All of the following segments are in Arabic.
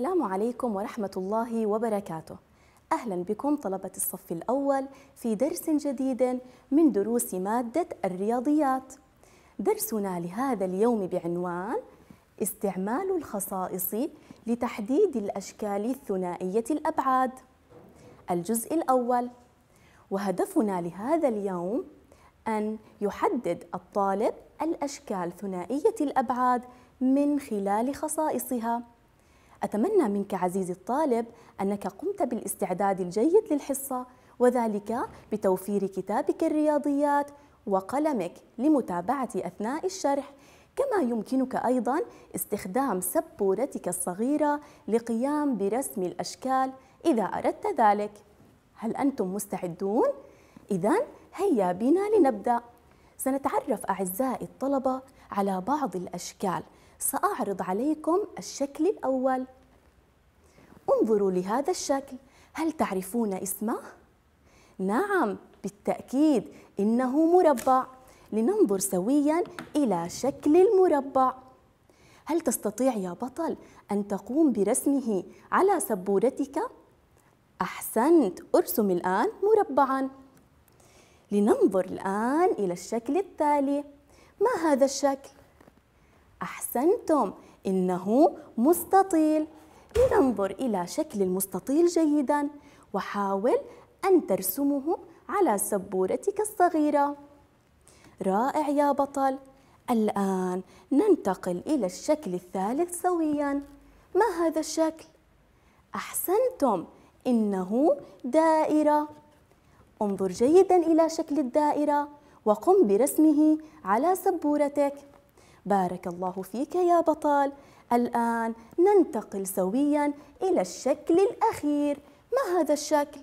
السلام عليكم ورحمة الله وبركاته أهلا بكم طلبة الصف الأول في درس جديد من دروس مادة الرياضيات درسنا لهذا اليوم بعنوان استعمال الخصائص لتحديد الأشكال الثنائية الأبعاد الجزء الأول وهدفنا لهذا اليوم أن يحدد الطالب الأشكال ثنائية الأبعاد من خلال خصائصها أتمنى منك عزيزي الطالب أنك قمت بالاستعداد الجيد للحصة وذلك بتوفير كتابك الرياضيات وقلمك لمتابعة أثناء الشرح كما يمكنك أيضا استخدام سبورتك الصغيرة لقيام برسم الأشكال إذا أردت ذلك هل أنتم مستعدون؟ إذا هيا بنا لنبدأ سنتعرف أعزائي الطلبة على بعض الأشكال سأعرض عليكم الشكل الأول انظروا لهذا الشكل هل تعرفون اسمه؟ نعم بالتأكيد إنه مربع لننظر سويا إلى شكل المربع هل تستطيع يا بطل أن تقوم برسمه على سبورتك؟ أحسنت أرسم الآن مربعاً لننظر الآن إلى الشكل التالي ما هذا الشكل؟ أحسنتم إنه مستطيل لننظر إلى شكل المستطيل جيداً وحاول أن ترسمه على سبورتك الصغيرة رائع يا بطل الآن ننتقل إلى الشكل الثالث سوياً ما هذا الشكل؟ أحسنتم إنه دائرة انظر جيداً إلى شكل الدائرة وقم برسمه على سبورتك بارك الله فيك يا بطل الآن ننتقل سويا إلى الشكل الأخير ما هذا الشكل؟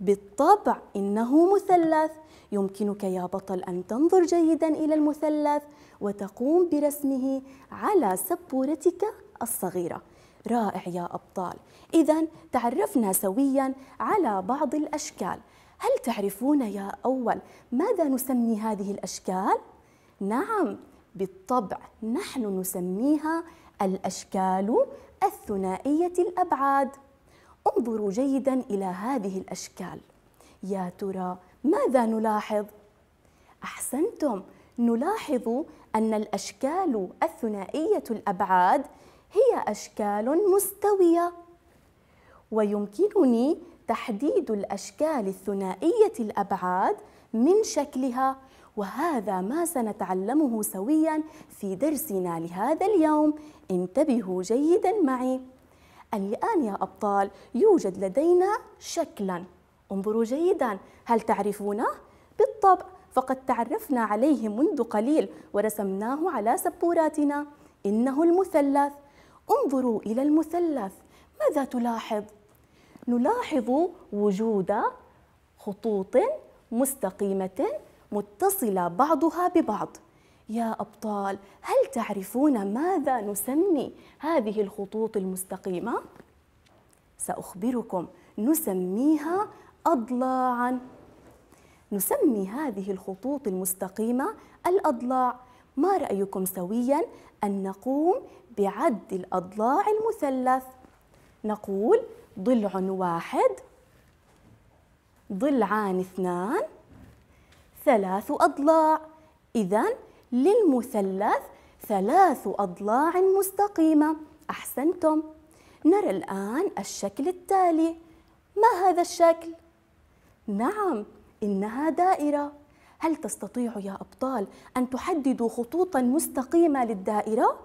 بالطبع إنه مثلث يمكنك يا بطل أن تنظر جيدا إلى المثلث وتقوم برسمه على سبورتك الصغيرة رائع يا أبطال إذا تعرفنا سويا على بعض الأشكال هل تعرفون يا أول ماذا نسمي هذه الأشكال؟ نعم بالطبع نحن نسميها الأشكال الثنائية الأبعاد انظروا جيدا إلى هذه الأشكال يا ترى ماذا نلاحظ؟ أحسنتم نلاحظ أن الأشكال الثنائية الأبعاد هي أشكال مستوية ويمكنني تحديد الأشكال الثنائية الأبعاد من شكلها وهذا ما سنتعلمه سويا في درسنا لهذا اليوم انتبهوا جيدا معي الآن يا أبطال يوجد لدينا شكلا انظروا جيدا هل تعرفونه؟ بالطبع فقد تعرفنا عليه منذ قليل ورسمناه على سبوراتنا إنه المثلث انظروا إلى المثلث ماذا تلاحظ؟ نلاحظ وجود خطوط مستقيمة متصلة بعضها ببعض يا أبطال هل تعرفون ماذا نسمي هذه الخطوط المستقيمة؟ سأخبركم نسميها أضلاعاً نسمي هذه الخطوط المستقيمة الأضلاع ما رأيكم سوياً أن نقوم بعد الأضلاع المثلث نقول ضلع واحد ضلعان اثنان ثلاث أضلاع إذا للمثلث ثلاث أضلاع مستقيمة أحسنتم نرى الآن الشكل التالي ما هذا الشكل؟ نعم إنها دائرة هل تستطيع يا أبطال أن تحددوا خطوطا مستقيمة للدائرة؟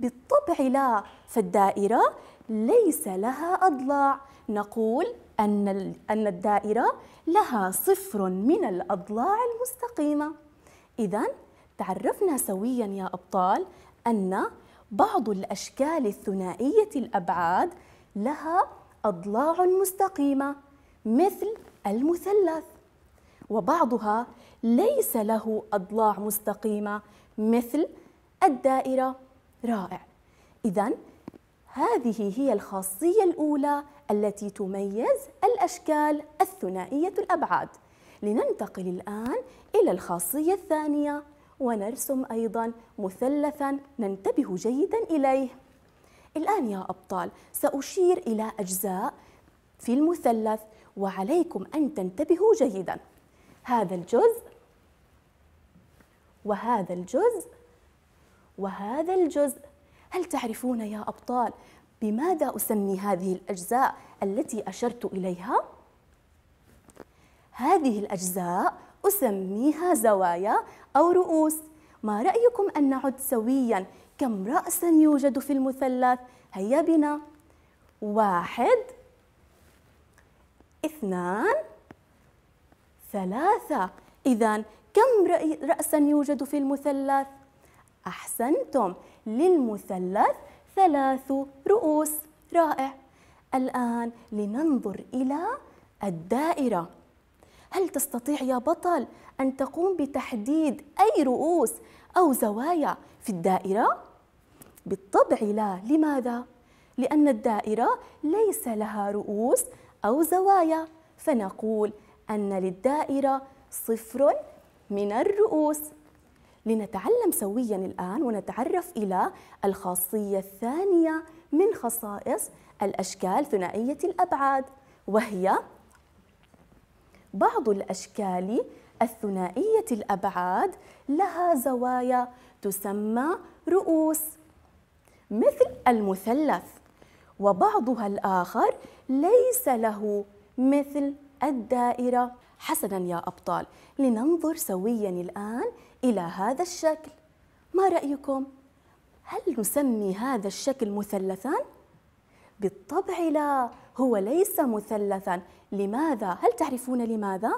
بالطبع لا فالدائرة ليس لها أضلاع نقول أن, أن الدائرة لها صفر من الأضلاع المستقيمة إذا تعرفنا سويا يا أبطال أن بعض الأشكال الثنائية الأبعاد لها أضلاع مستقيمة مثل المثلث وبعضها ليس له أضلاع مستقيمة مثل الدائرة رائع إذا هذه هي الخاصية الأولى التي تميز الأشكال الثنائية الأبعاد لننتقل الآن إلى الخاصية الثانية ونرسم أيضا مثلثا ننتبه جيدا إليه الآن يا أبطال سأشير إلى أجزاء في المثلث وعليكم أن تنتبهوا جيدا هذا الجزء وهذا الجزء وهذا الجزء هل تعرفون يا أبطال بماذا أسمي هذه الأجزاء التي أشرت إليها؟ هذه الأجزاء أسميها زوايا أو رؤوس ما رأيكم أن نعد سويا كم رأسا يوجد في المثلث؟ هيا بنا واحد اثنان ثلاثة إذا كم رأسا يوجد في المثلث؟ أحسنتم للمثلث ثلاث رؤوس رائع الآن لننظر إلى الدائرة هل تستطيع يا بطل أن تقوم بتحديد أي رؤوس أو زوايا في الدائرة؟ بالطبع لا، لماذا؟ لأن الدائرة ليس لها رؤوس أو زوايا، فنقول أن للدائرة صفر من الرؤوس لنتعلم سويا الآن ونتعرف إلى الخاصية الثانية من خصائص الأشكال ثنائية الأبعاد وهي بعض الأشكال الثنائية الأبعاد لها زوايا تسمى رؤوس مثل المثلث وبعضها الآخر ليس له مثل الدائرة حسنا يا أبطال لننظر سويا الآن إلى هذا الشكل ما رأيكم؟ هل نسمي هذا الشكل مثلثا؟ بالطبع لا هو ليس مثلثا لماذا؟ هل تعرفون لماذا؟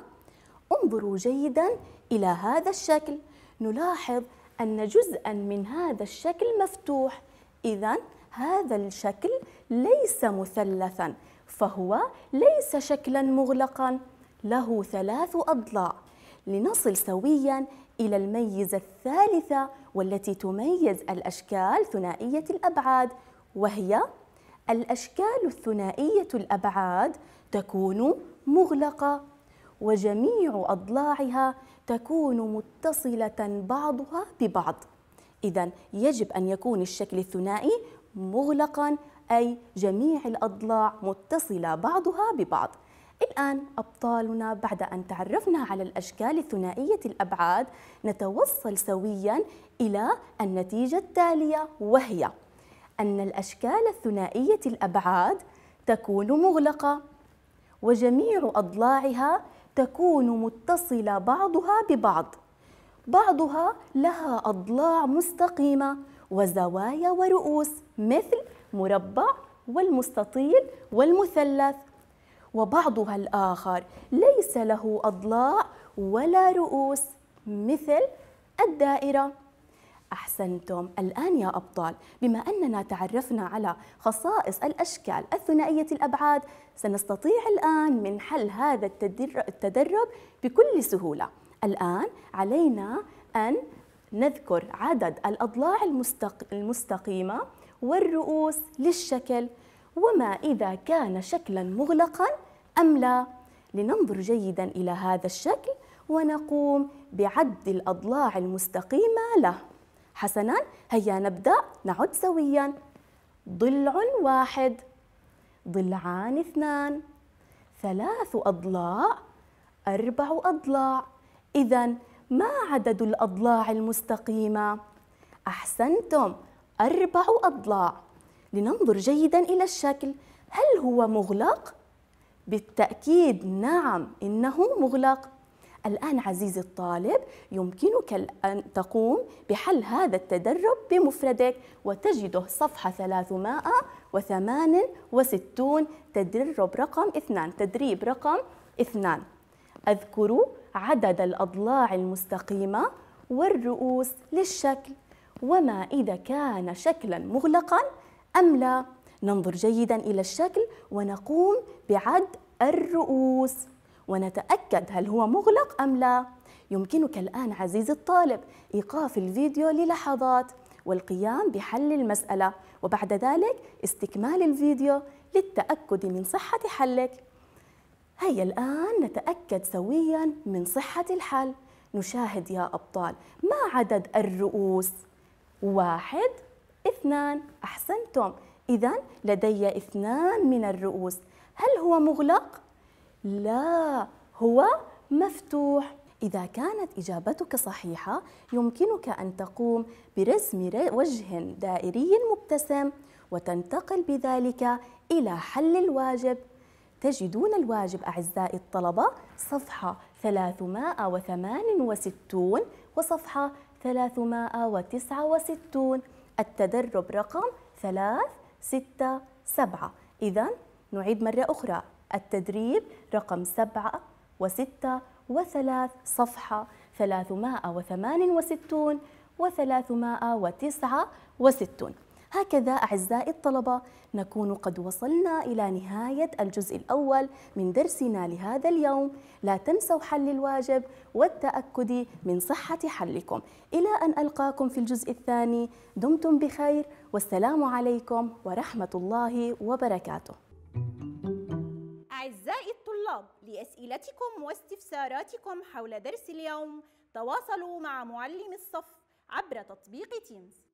انظروا جيدا إلى هذا الشكل نلاحظ أن جزءا من هذا الشكل مفتوح إذا هذا الشكل ليس مثلثا فهو ليس شكلا مغلقا له ثلاث أضلاع لنصل سويا إلى الميزة الثالثة والتي تميز الأشكال ثنائية الأبعاد وهي الأشكال الثنائية الأبعاد تكون مغلقة وجميع أضلاعها تكون متصلة بعضها ببعض إذا يجب أن يكون الشكل الثنائي مغلقا أي جميع الأضلاع متصلة بعضها ببعض الآن أبطالنا بعد أن تعرفنا على الأشكال الثنائية الأبعاد نتوصل سويا إلى النتيجة التالية وهي أن الأشكال الثنائية الأبعاد تكون مغلقة وجميع أضلاعها تكون متصلة بعضها ببعض بعضها لها أضلاع مستقيمة وزوايا ورؤوس مثل مربع والمستطيل والمثلث وبعضها الآخر ليس له أضلاع ولا رؤوس مثل الدائرة أحسنتم الآن يا أبطال بما أننا تعرفنا على خصائص الأشكال الثنائية الأبعاد سنستطيع الآن من حل هذا التدرب بكل سهولة الآن علينا أن نذكر عدد الأضلاع المستقيمة والرؤوس للشكل وما إذا كان شكلا مغلقا أم لا لننظر جيدا إلى هذا الشكل ونقوم بعد الأضلاع المستقيمة له حسنا هيا نبدأ نعد سويا ضلع واحد ضلعان اثنان ثلاث أضلاع أربع أضلاع إذا ما عدد الأضلاع المستقيمة؟ أحسنتم أربع أضلاع لننظر جيدا إلى الشكل هل هو مغلق؟ بالتأكيد نعم إنه مغلق الآن عزيزي الطالب يمكنك أن تقوم بحل هذا التدرب بمفردك وتجده صفحة 368 تدرب رقم 2 تدريب رقم 2 أذكر عدد الأضلاع المستقيمة والرؤوس للشكل وما إذا كان شكلا مغلقا أم لا؟ ننظر جيدا إلى الشكل ونقوم بعد الرؤوس ونتأكد هل هو مغلق أم لا؟ يمكنك الآن عزيزي الطالب إيقاف الفيديو للحظات والقيام بحل المسألة وبعد ذلك استكمال الفيديو للتأكد من صحة حلك هيا الآن نتأكد سويا من صحة الحل نشاهد يا أبطال ما عدد الرؤوس؟ واحد اثنان أحسنتم إذا لدي اثنان من الرؤوس هل هو مغلق؟ لا هو مفتوح إذا كانت إجابتك صحيحة يمكنك أن تقوم برسم وجه دائري مبتسم وتنتقل بذلك إلى حل الواجب تجدون الواجب أعزائي الطلبة صفحة 368 وصفحة 369 التدرب رقم ثلاث ستة سبعة إذا نعيد مرة أخرى التدريب رقم سبعة وستة وثلاث صفحة ثلاثمائة وثمان وستون وثلاثمائة وتسعة وستون هكذا أعزائي الطلبة نكون قد وصلنا إلى نهاية الجزء الأول من درسنا لهذا اليوم لا تنسوا حل الواجب والتأكد من صحة حلكم إلى أن ألقاكم في الجزء الثاني دمتم بخير والسلام عليكم ورحمة الله وبركاته أعزائي الطلاب لأسئلتكم واستفساراتكم حول درس اليوم تواصلوا مع معلم الصف عبر تطبيق تيمز